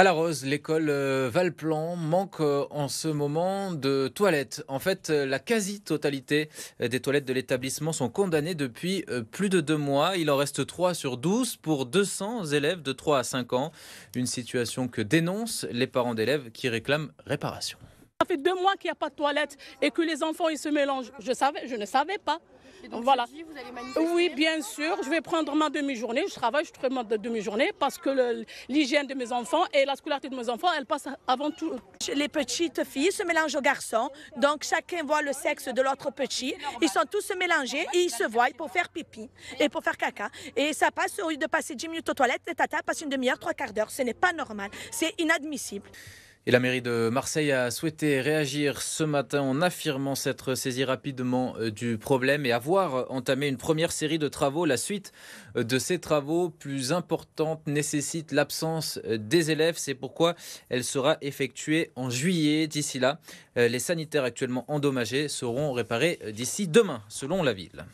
À La Rose, l'école euh, Valplan manque euh, en ce moment de toilettes. En fait, euh, la quasi-totalité des toilettes de l'établissement sont condamnées depuis plus de deux mois. Il en reste 3 sur 12 pour 200 élèves de 3 à 5 ans. Une situation que dénoncent les parents d'élèves qui réclament réparation. Ça fait deux mois qu'il n'y a pas de toilette et que les enfants ils se mélangent. Je, savais, je ne savais pas. voilà. oui, bien sûr. Je vais prendre ma demi-journée. Je travaille, je de ma demi-journée parce que l'hygiène de mes enfants et la scolarité de mes enfants, elle passe avant tout. Les petites filles se mélangent aux garçons. Donc, chacun voit le sexe de l'autre petit. Ils sont tous mélangés et ils se voient pour faire pipi et pour faire caca. Et ça passe, au lieu de passer 10 minutes aux toilettes, les tatas passent une demi-heure, trois quarts d'heure. Ce n'est pas normal. C'est inadmissible. Et la mairie de Marseille a souhaité réagir ce matin en affirmant s'être saisie rapidement euh, du problème et avoir entamé une première série de travaux. La suite euh, de ces travaux plus importante nécessite l'absence euh, des élèves. C'est pourquoi elle sera effectuée en juillet. D'ici là, les sanitaires actuellement endommagés seront réparés d'ici demain, selon la ville.